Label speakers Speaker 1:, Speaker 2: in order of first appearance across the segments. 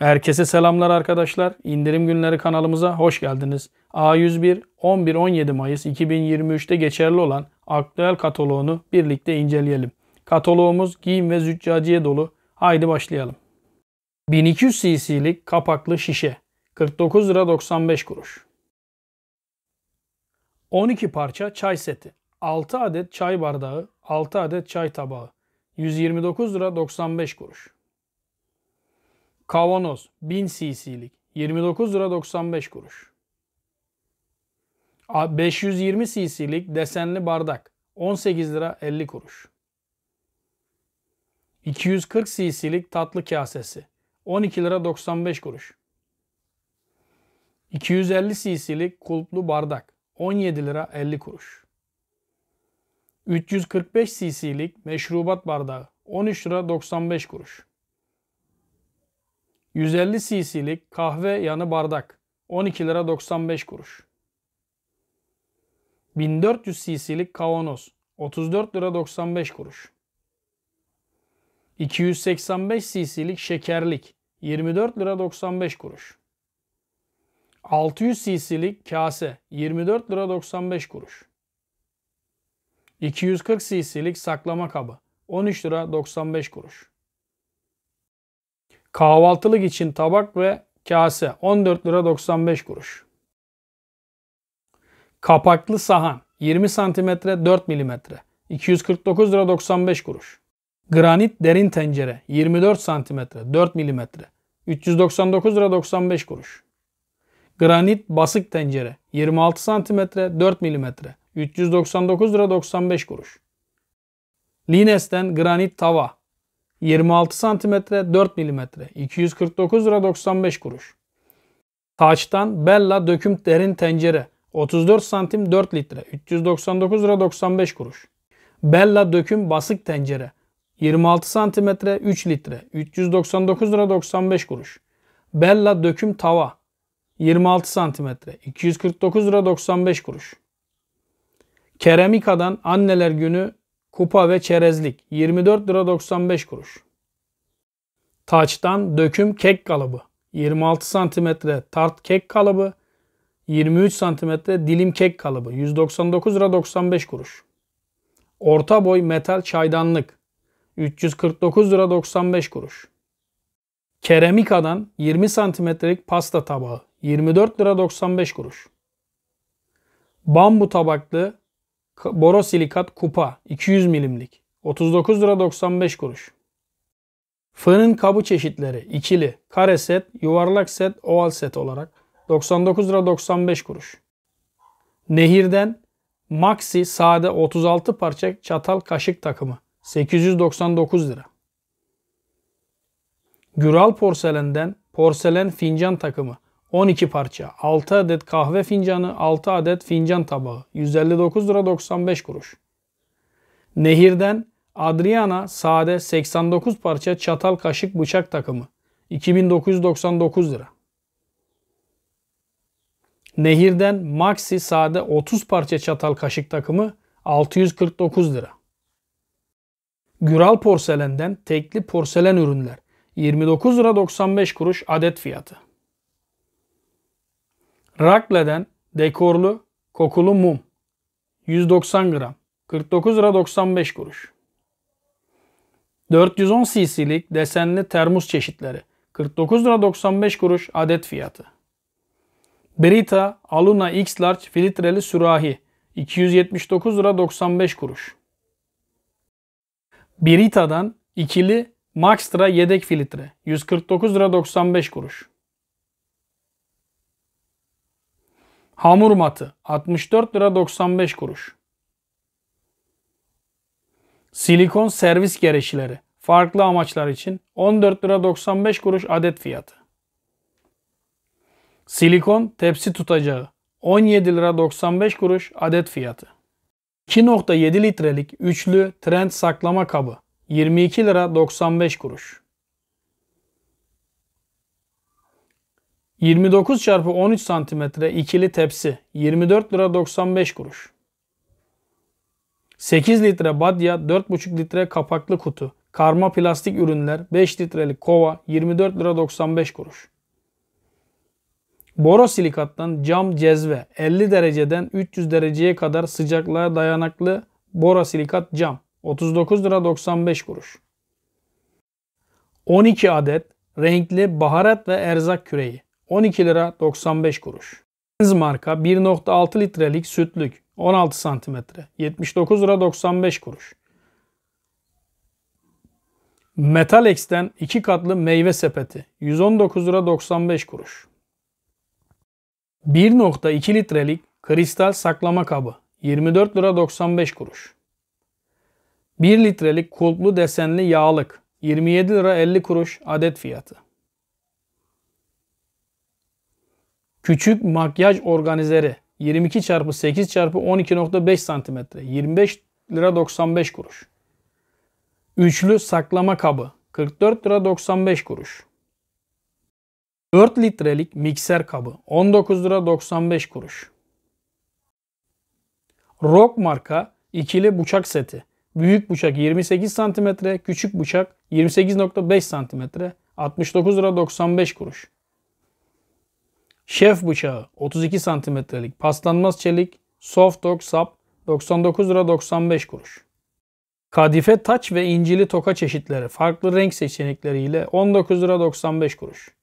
Speaker 1: Herkese selamlar arkadaşlar. İndirim günleri kanalımıza hoş geldiniz. A101 11-17 Mayıs 2023'te geçerli olan aktüel kataloğunu birlikte inceleyelim. Kataloğumuz giyim ve züccaciye dolu. Haydi başlayalım. 1200 cc'lik kapaklı şişe 49 lira 95 kuruş. 12 parça çay seti 6 adet çay bardağı 6 adet çay tabağı 129 lira 95 kuruş. Kavanoz 1000 cc'lik 29 lira 95 kuruş. 520 cc'lik desenli bardak 18 lira 50 kuruş. 240 cc'lik tatlı kasesi 12 lira 95 kuruş. 250 cc'lik kulplu bardak 17 lira 50 kuruş. 345 cc'lik meşrubat bardağı 13 lira 95 kuruş. 150 cc'lik kahve yanı bardak 12 lira 95 kuruş. 1400 cc'lik kavanoz 34 lira 95 kuruş. 285 cc'lik şekerlik 24 lira 95 kuruş. 600 cc'lik kase 24 lira 95 kuruş. 240 cc'lik saklama kabı 13 lira 95 kuruş. Kahvaltılık için tabak ve kase 14 lira 95 kuruş. Kapaklı sahan 20 cm 4 mm 249 lira 95 kuruş. Granit derin tencere 24 cm 4 mm 399 lira 95 kuruş. Granit basık tencere 26 cm 4 mm 399 lira 95 kuruş. Lines'ten granit tava 26 cm 4 mm 249 lira 95 kuruş. Taçtan Bella döküm derin tencere 34 santim 4 litre 399 lira 95 kuruş. Bella döküm basık tencere 26 santimetre 3 litre 399 lira 95 kuruş. Bella döküm tava 26 santimetre 249 lira 95 kuruş. Keramika'dan anneler günü Kupa ve çerezlik 24 lira 95 kuruş. Taçtan döküm kek kalıbı 26 santimetre tart kek kalıbı 23 santimetre dilim kek kalıbı 199 lira 95 kuruş. Orta boy metal çaydanlık 349 lira 95 kuruş. Keremikadan 20 santimetrelik pasta tabağı 24 lira 95 kuruş. Bambu tabaklı borosilikat kupa 200 milimlik 39 lira 95 kuruş. Fırın kabı çeşitleri ikili, kare set, yuvarlak set, oval set olarak 99 lira 95 kuruş. Nehirden Maxi sade 36 parça çatal kaşık takımı 899 lira. Güral porselenden porselen fincan takımı 12 parça, 6 adet kahve fincanı, 6 adet fincan tabağı, 159 lira 95 kuruş. Nehirden Adriana sade 89 parça çatal kaşık bıçak takımı, 2999 lira. Nehirden Maxi sade 30 parça çatal kaşık takımı 649 lira. Güral porselenden tekli porselen ürünler 29 lira 95 kuruş adet fiyatı. Rakleden dekorlu kokulu mum 190 gram 49 lira 95 kuruş. 410 cc'lik desenli termos çeşitleri 49 lira 95 kuruş adet fiyatı. Brita Aluna X Large filtreli sürahi 279 lira 95 kuruş. Brita'dan ikili Maxtra yedek filtre 149 lira 95 kuruş. Hamur matı 64 lira 95 kuruş. Silikon servis gereçleri farklı amaçlar için 14 lira 95 kuruş adet fiyatı. Silikon tepsi tutacağı 17 lira 95 kuruş adet fiyatı. 2.7 litrelik üçlü trend saklama kabı 22 lira 95 kuruş. 29 çarpı 13 santimetre ikili tepsi 24 lira 95 kuruş. 8 litre badya 4,5 litre kapaklı kutu. Karma plastik ürünler 5 litrelik kova 24 lira 95 kuruş. Borosilikattan cam cezve 50 dereceden 300 dereceye kadar sıcaklığa dayanaklı borosilikat cam 39 lira 95 kuruş. 12 adet renkli baharat ve erzak küreği 12 lira 95 kuruş. Benz marka 1.6 litrelik sütlük 16 santimetre 79 lira 95 kuruş. Metalex'ten 2 katlı meyve sepeti 119 lira 95 kuruş. 1.2 litrelik kristal saklama kabı 24 lira 95 kuruş. 1 litrelik kulplu desenli yağlık 27 lira 50 kuruş adet fiyatı. Küçük makyaj organizeri 22 çarpı 8 çarpı 12.5 santimetre 25 lira 95 kuruş. Üçlü saklama kabı 44 lira 95 kuruş. 4 litrelik mikser kabı 19 lira 95 kuruş. Rock marka ikili bıçak seti. Büyük bıçak 28 cm, küçük bıçak 28.5 cm, 69 lira 95 kuruş. Şef bıçağı 32 santimetrelik paslanmaz çelik soft dog sap 99 lira 95 kuruş. Kadife taç ve incili toka çeşitleri farklı renk seçenekleriyle 19 lira 95 kuruş.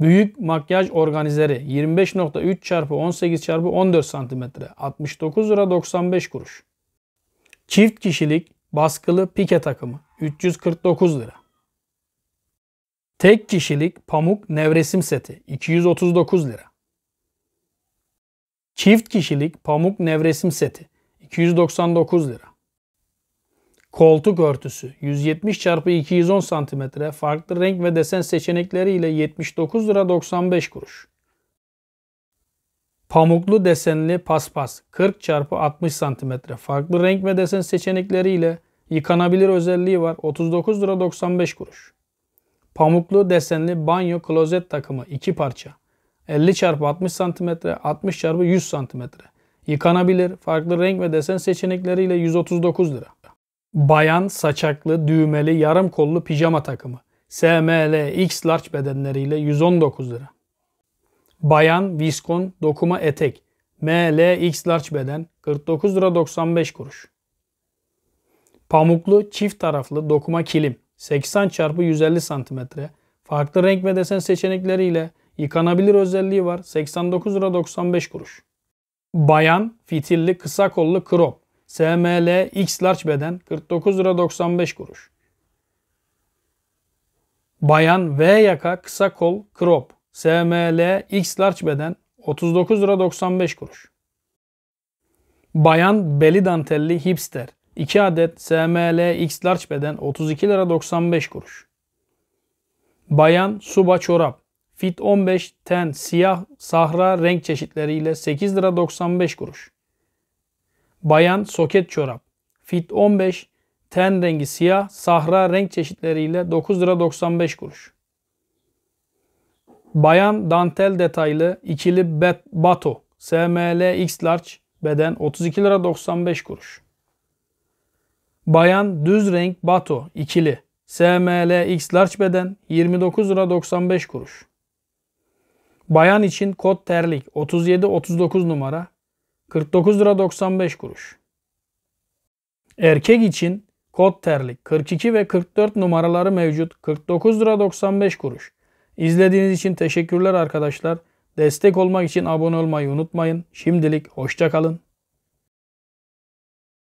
Speaker 1: Büyük makyaj organizeri 25.3 çarpı 18 çarpı 14 santimetre 69 lira 95 kuruş. Çift kişilik baskılı pike takımı 349 lira. Tek kişilik pamuk nevresim seti 239 lira. Çift kişilik pamuk nevresim seti 299 lira. Koltuk örtüsü 170 x 210 cm farklı renk ve desen seçenekleriyle 79 lira 95 kuruş. Pamuklu desenli paspas 40 x 60 cm farklı renk ve desen seçenekleriyle yıkanabilir özelliği var 39 lira 95 kuruş. Pamuklu desenli banyo klozet takımı 2 parça. 50 x 60 cm, 60 x 100 cm. Yıkanabilir, farklı renk ve desen seçenekleriyle 139 lira. Bayan saçaklı, düğmeli, yarım kollu pijama takımı. SML, X large bedenleriyle 119 lira. Bayan viskon dokuma etek. ML, X large beden 49 lira 95 kuruş. Pamuklu çift taraflı dokuma kilim. 80 çarpı 150 santimetre. Farklı renk ve desen seçenekleriyle yıkanabilir özelliği var. 89 lira 95 kuruş. Bayan fitilli kısa kollu crop. SML X large beden 49 lira 95 kuruş. Bayan V yaka kısa kol crop. SML X large beden 39 lira 95 kuruş. Bayan beli dantelli hipster 2 adet SML X large beden 32 lira 95 kuruş. Bayan Suba çorap Fit 15 ten siyah sahra renk çeşitleriyle 8 lira 95 kuruş. Bayan soket çorap Fit 15 ten rengi siyah sahra renk çeşitleriyle 9 lira 95 kuruş. Bayan dantel detaylı ikili bet, bato SML X large beden 32 lira 95 kuruş. Bayan düz renk bato ikili. SML X large beden 29 lira 95 kuruş. Bayan için kot terlik 37-39 numara 49 lira 95 kuruş. Erkek için kot terlik 42 ve 44 numaraları mevcut 49 lira 95 kuruş. İzlediğiniz için teşekkürler arkadaşlar. Destek olmak için abone olmayı unutmayın. Şimdilik hoşçakalın.